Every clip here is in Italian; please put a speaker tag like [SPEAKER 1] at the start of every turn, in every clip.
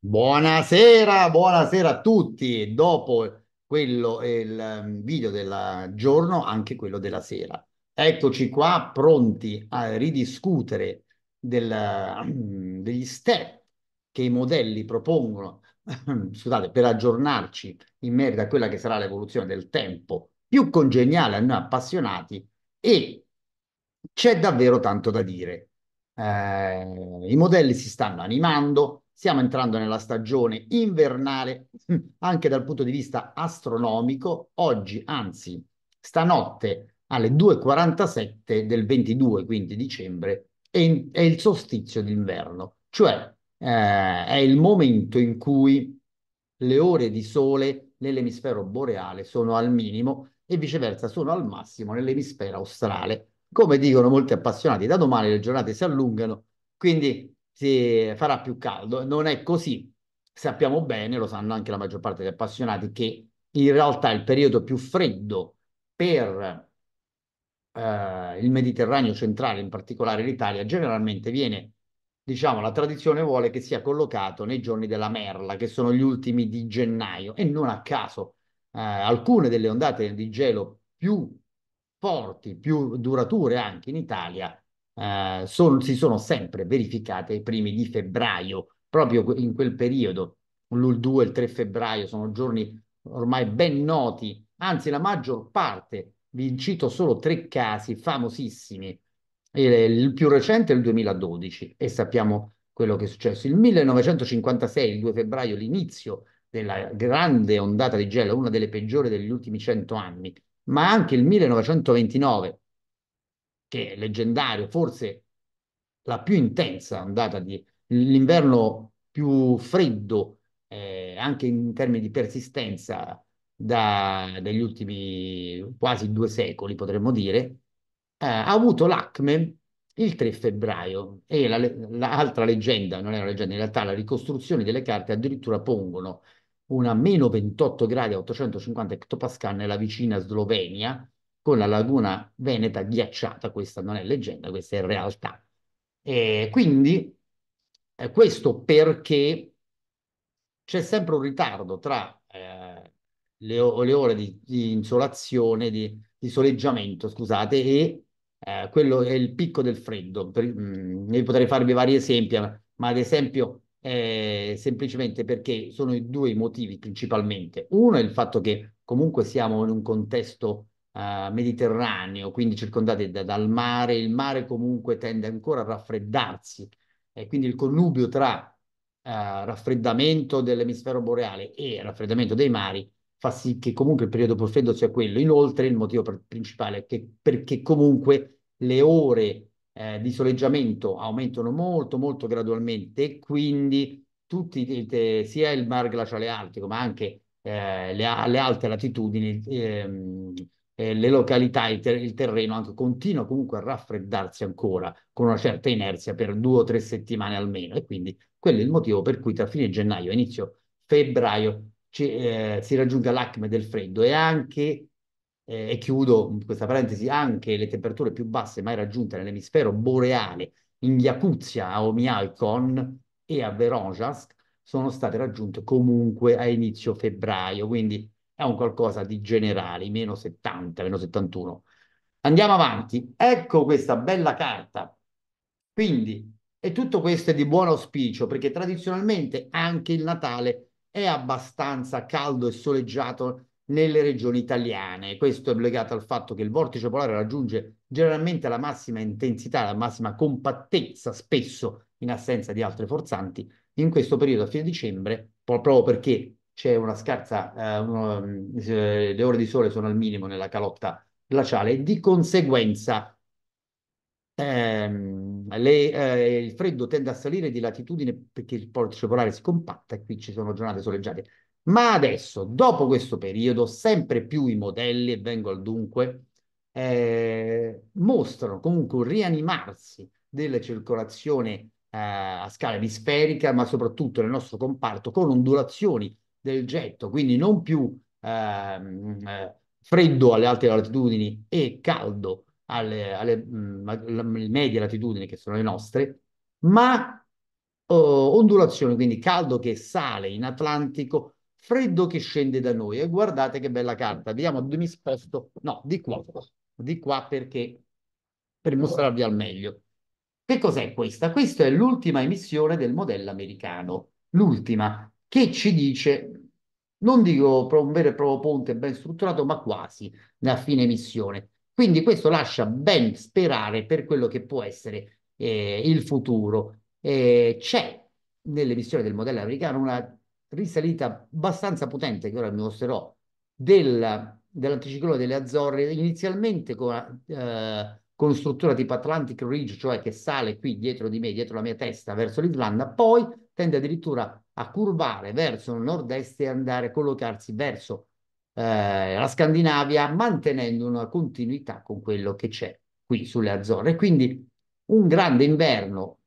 [SPEAKER 1] Buonasera, buonasera a tutti. Dopo quello eh, il ehm, video del giorno, anche quello della sera. Eccoci qua pronti a ridiscutere del, ehm, degli step che i modelli propongono, ehm, scusate, per aggiornarci in merito a quella che sarà l'evoluzione del tempo più congeniale a noi appassionati e c'è davvero tanto da dire. Eh, I modelli si stanno animando, Stiamo entrando nella stagione invernale anche dal punto di vista astronomico. Oggi, anzi, stanotte alle 2.47 del 22, quindi dicembre, è, in, è il solstizio d'inverno, cioè eh, è il momento in cui le ore di sole nell'emisfero boreale sono al minimo e viceversa sono al massimo nell'emisfero australe. Come dicono molti appassionati, da domani le giornate si allungano, quindi si farà più caldo. Non è così. Sappiamo bene, lo sanno anche la maggior parte degli appassionati, che in realtà il periodo più freddo per eh, il Mediterraneo centrale, in particolare l'Italia, generalmente viene, diciamo, la tradizione vuole che sia collocato nei giorni della merla, che sono gli ultimi di gennaio, e non a caso eh, alcune delle ondate di gelo più forti, più durature anche in Italia, eh, si sono sempre verificate ai primi di febbraio, proprio in quel periodo, l'1-2 e il 3 febbraio sono giorni ormai ben noti, anzi la maggior parte, vi cito solo tre casi famosissimi, il più recente è il 2012 e sappiamo quello che è successo. Il 1956, il 2 febbraio, l'inizio della grande ondata di gelo, una delle peggiori degli ultimi cento anni, ma anche il 1929, che è leggendario, forse la più intensa andata di l'inverno più freddo, eh, anche in termini di persistenza, da, degli ultimi quasi due secoli, potremmo dire, eh, ha avuto l'acme il 3 febbraio e l'altra la, la leggenda, non è una leggenda, in realtà la ricostruzione delle carte addirittura pongono una meno 28 gradi a 850 hectopascal nella vicina Slovenia, con la laguna veneta ghiacciata, questa non è leggenda, questa è realtà. E quindi eh, questo perché c'è sempre un ritardo tra eh, le, le, ore di, di insolazione, di, di, soleggiamento, scusate, e eh, quello è il picco del freddo. Per, mh, mm, potrei farvi vari esempi, ma ad esempio eh, semplicemente perché sono i due motivi principalmente. Uno è il fatto che comunque siamo in un contesto uh, Mediterraneo, quindi circondati da, dal mare, il mare comunque tende ancora a raffreddarsi e quindi il connubio tra uh, raffreddamento dell'emisfero boreale e raffreddamento dei mari fa sì che comunque il periodo più freddo sia quello. Inoltre il motivo principale è che perché comunque le ore eh, di soleggiamento aumentano molto molto gradualmente e quindi tutti, sia il mar glaciale artico ma anche eh, le, le, alte latitudini eh, eh, le località, il, ter- il terreno anche continua comunque a raffreddarsi ancora con una certa inerzia per due o tre settimane almeno e quindi quello è il motivo per cui tra fine gennaio e inizio febbraio ci, eh, si raggiunga l'acme del freddo e anche, eh, e chiudo questa parentesi, anche le temperature più basse mai raggiunte nell'emisfero boreale in Yakutsia, a Omiaikon e a Veronjask sono state raggiunte comunque a inizio febbraio, quindi è un qualcosa di generale, meno 70, meno 71. Andiamo avanti, ecco questa bella carta. Quindi, e tutto questo è di buon auspicio, perché tradizionalmente anche il Natale è abbastanza caldo e soleggiato nelle regioni italiane. Questo è legato al fatto che il vortice polare raggiunge generalmente la massima intensità, la massima compattezza, spesso in assenza di altre forzanti, in questo periodo a fine dicembre, proprio perché c'è una scarsa, eh, uno, mm, le ore di sole sono al minimo nella calotta glaciale e di conseguenza ehm, le, eh, il freddo tende a salire di latitudine perché il polso polare si compatta e qui ci sono giornate soleggiate. Ma adesso, dopo questo periodo, sempre più i modelli, e vengo al dunque, eh, mostrano comunque un rianimarsi della circolazione eh, a scala emisferica, ma soprattutto nel nostro comparto, con ondulazioni del getto, quindi non più ehm, eh, freddo alle alte latitudini e caldo alle, alle mh, mm, medie latitudini che sono le nostre, ma oh, ondulazione, quindi caldo che sale in Atlantico, freddo che scende da noi. E guardate che bella carta, vediamo dove mi sposto, no, di qua, di qua perché per mostrarvi al meglio. Che cos'è questa? Questa è l'ultima emissione del modello americano, l'ultima, che ci dice, non dico un vero e proprio ponte ben strutturato, ma quasi da fine missione. Quindi questo lascia ben sperare per quello che può essere eh, il futuro. Eh, c'è nelle missioni del modello americano una risalita abbastanza potente, che ora vi mostrerò, del, dell'anticiclone delle Azzorre, inizialmente con, eh, con struttura tipo Atlantic Ridge, cioè che sale qui dietro di me, dietro la mia testa, verso l'Islanda, poi tende addirittura a curvare verso nord-est e andare a collocarsi verso eh, la Scandinavia, mantenendo una continuità con quello che c'è qui sulle Azzorre. Quindi un grande inverno,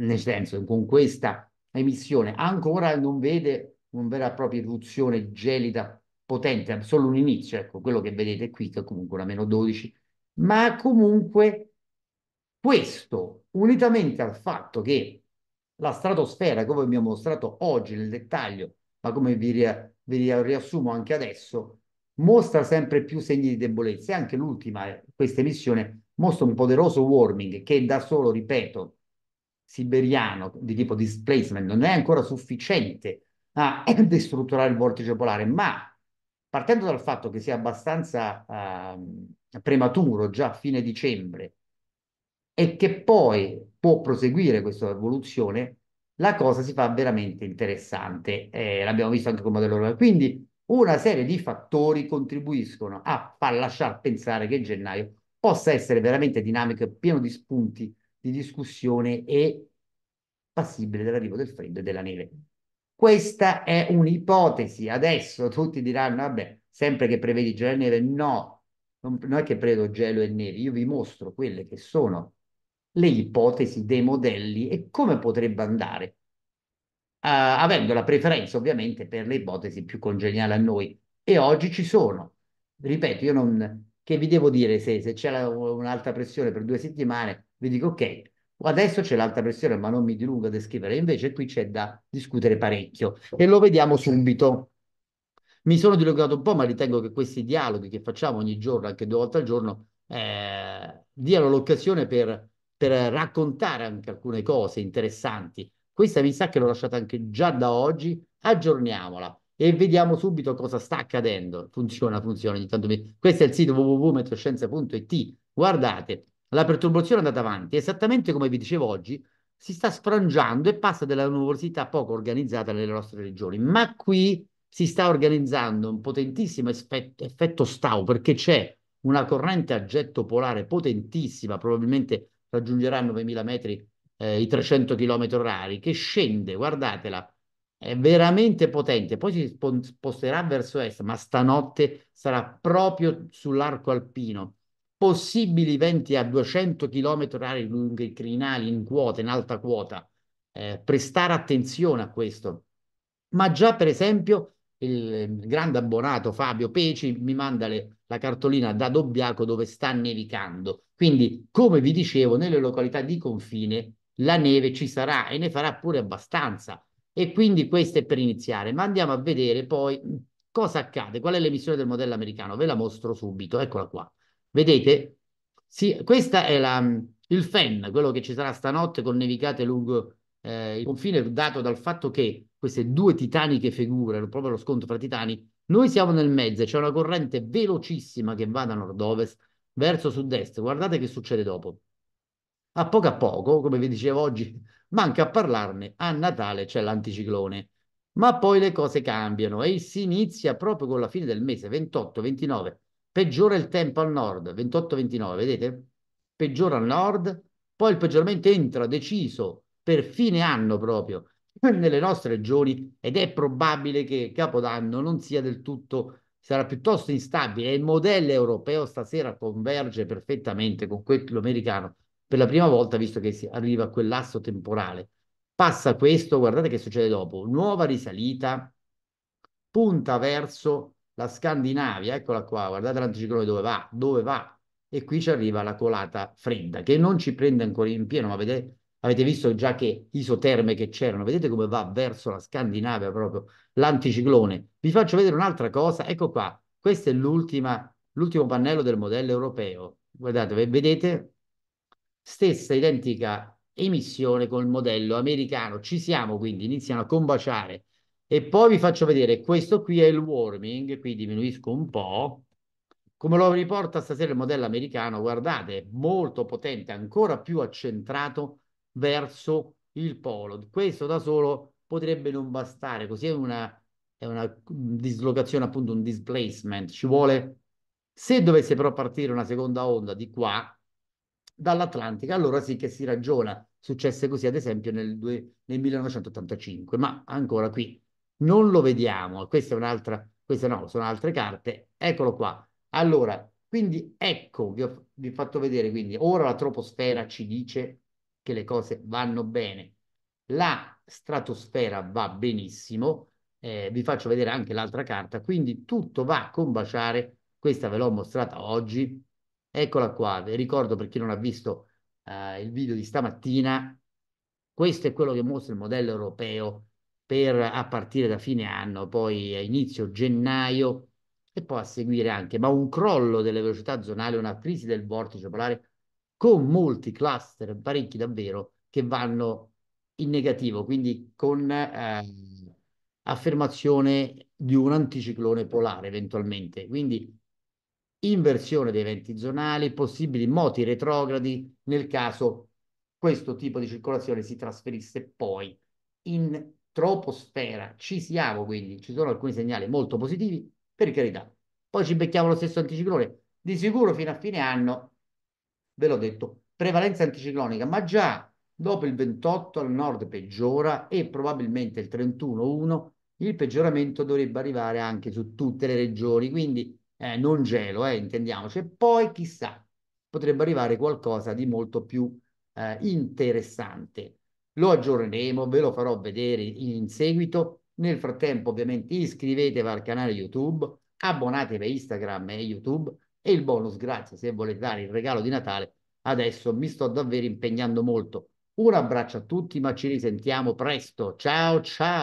[SPEAKER 1] nel senso con questa emissione, ancora non vede una vera e propria eruzione gelida potente, solo un inizio, ecco quello che vedete qui, che è comunque una meno 12, ma comunque questo, unitamente al fatto che la stratosfera come vi ho mostrato oggi nel dettaglio, ma come vi, ria, vi riassumo anche adesso, mostra sempre più segni di debolezza e anche l'ultima, eh, questa emissione, mostra un poderoso warming che da solo, ripeto, siberiano di tipo displacement non è ancora sufficiente a destrutturare il vortice polare, ma partendo dal fatto che sia abbastanza eh, prematuro, già a fine dicembre, e che poi può proseguire questa evoluzione, la cosa si fa veramente interessante. Eh, l'abbiamo visto anche con il modello Royal. Quindi una serie di fattori contribuiscono a far lasciare pensare che gennaio possa essere veramente dinamico pieno di spunti di discussione e passibile dell'arrivo del freddo e della neve. Questa è un'ipotesi. Adesso tutti diranno, vabbè, sempre che prevedi gelo e neve, no, non, non è che prevedo gelo e neve, io vi mostro quelle che sono le ipotesi dei modelli e come potrebbe andare, uh, avendo la preferenza ovviamente per le ipotesi più congeniali a noi. E oggi ci sono. Ripeto, io non... Che vi devo dire se, se c'è un'alta pressione per due settimane, vi dico ok, Adesso c'è l'alta pressione, ma non mi dilungo a descrivere, invece qui c'è da discutere parecchio e lo vediamo subito. Mi sono dilungato un po', ma ritengo che questi dialoghi che facciamo ogni giorno, anche due volte al giorno, eh, diano l'occasione per per raccontare anche alcune cose interessanti. Questa mi sa che l'ho lasciata anche già da oggi, aggiorniamola e vediamo subito cosa sta accadendo. Funziona, funziona. Ogni tanto mi... Questo è il sito www.metroscienza.it. Guardate, la perturbazione è andata avanti, esattamente come vi dicevo oggi, si sta sfrangiando e passa della nuvolosità poco organizzata nelle nostre regioni. Ma qui si sta organizzando un potentissimo effetto, effetto stau perché c'è una corrente a getto polare potentissima, probabilmente raggiungerà 9.000 metri eh, i 300 km orari, che scende, guardatela, è veramente potente, poi si sposterà verso est, ma stanotte sarà proprio sull'arco alpino. Possibili venti a 200 km orari lunghi i crinali, in quota, in alta quota. Eh, prestare attenzione a questo. Ma già, per esempio, il grande abbonato Fabio Peci mi manda le, la cartolina da Dobbiaco dove sta nevicando. Quindi, come vi dicevo, nelle località di confine la neve ci sarà e ne farà pure abbastanza. E quindi questo è per iniziare. Ma andiamo a vedere poi cosa accade, qual è l'emissione del modello americano. Ve la mostro subito, eccola qua. Vedete? Sì, questo è la, il FEN, quello che ci sarà stanotte con nevicate lungo eh, il confine dato dal fatto che queste due titaniche figure, proprio lo scontro fra titani, noi siamo nel mezzo, c'è una corrente velocissima che va da nord-ovest verso sud-est. Guardate che succede dopo. A poco a poco, come vi dicevo oggi, manca a parlarne, a Natale c'è l'anticiclone. Ma poi le cose cambiano e si inizia proprio con la fine del mese, 28-29. Peggiora il tempo al nord, 28-29, vedete? Peggiora al nord, poi il peggioramento entra deciso per fine anno proprio nelle nostre regioni ed è probabile che Capodanno non sia del tutto, sarà piuttosto instabile. Il modello europeo stasera converge perfettamente con quello americano per la prima volta, visto che si arriva a quell'asso temporale. Passa questo, guardate che succede dopo, nuova risalita, punta verso la Scandinavia, eccola qua, guardate l'anticiclone dove va, dove va, e qui ci arriva la colata fredda, che non ci prende ancora in pieno, ma vedete Avete visto già che isoterme che c'erano, vedete come va verso la Scandinavia proprio l'anticiclone. Vi faccio vedere un'altra cosa, ecco qua, questo è l'ultimo pannello del modello europeo. Guardate, vedete? Stessa identica emissione con il modello americano. Ci siamo quindi, iniziano a combaciare. E poi vi faccio vedere, questo qui è il warming, qui diminuisco un po'. Come lo riporta stasera il modello americano, guardate, molto potente, ancora più accentrato verso il polo. Questo da solo potrebbe non bastare, così è una, è una dislocazione, appunto un displacement. Ci vuole, se dovesse però partire una seconda onda di qua, dall'Atlantica, allora sì che si ragiona. Successe così, ad esempio, nel, due, nel 1985, ma ancora qui non lo vediamo. Questa è un'altra, queste no, sono altre carte. Eccolo qua. Allora, quindi ecco, vi ho, vi ho fatto vedere, quindi ora la troposfera ci dice che le cose vanno bene. La stratosfera va benissimo, eh, vi faccio vedere anche l'altra carta, quindi tutto va a combaciare, questa ve l'ho mostrata oggi, eccola qua, vi ricordo per chi non ha visto eh, il video di stamattina, questo è quello che mostra il modello europeo per a partire da fine anno, poi a inizio gennaio e poi a seguire anche, ma un crollo delle velocità zonali, una crisi del vortice polare con molti cluster, parecchi davvero, che vanno in negativo, quindi con eh, affermazione di un anticiclone polare eventualmente. Quindi inversione dei venti zonali, possibili moti retrogradi nel caso questo tipo di circolazione si trasferisse poi in troposfera. Ci siamo quindi, ci sono alcuni segnali molto positivi, per carità. Poi ci becchiamo lo stesso anticiclone, di sicuro fino a fine anno ve l'ho detto, prevalenza anticiclonica, ma già dopo il 28 al nord peggiora e probabilmente il 31-1 il peggioramento dovrebbe arrivare anche su tutte le regioni, quindi eh, non gelo, eh, intendiamoci. E poi chissà, potrebbe arrivare qualcosa di molto più eh, interessante. Lo aggiorneremo, ve lo farò vedere in seguito. Nel frattempo, ovviamente, iscrivetevi al canale YouTube, abbonatevi a Instagram e YouTube e il bonus, grazie, se volete dare il regalo di Natale, adesso mi sto davvero impegnando molto. Un abbraccio a tutti, ma ci risentiamo presto. Ciao ciao!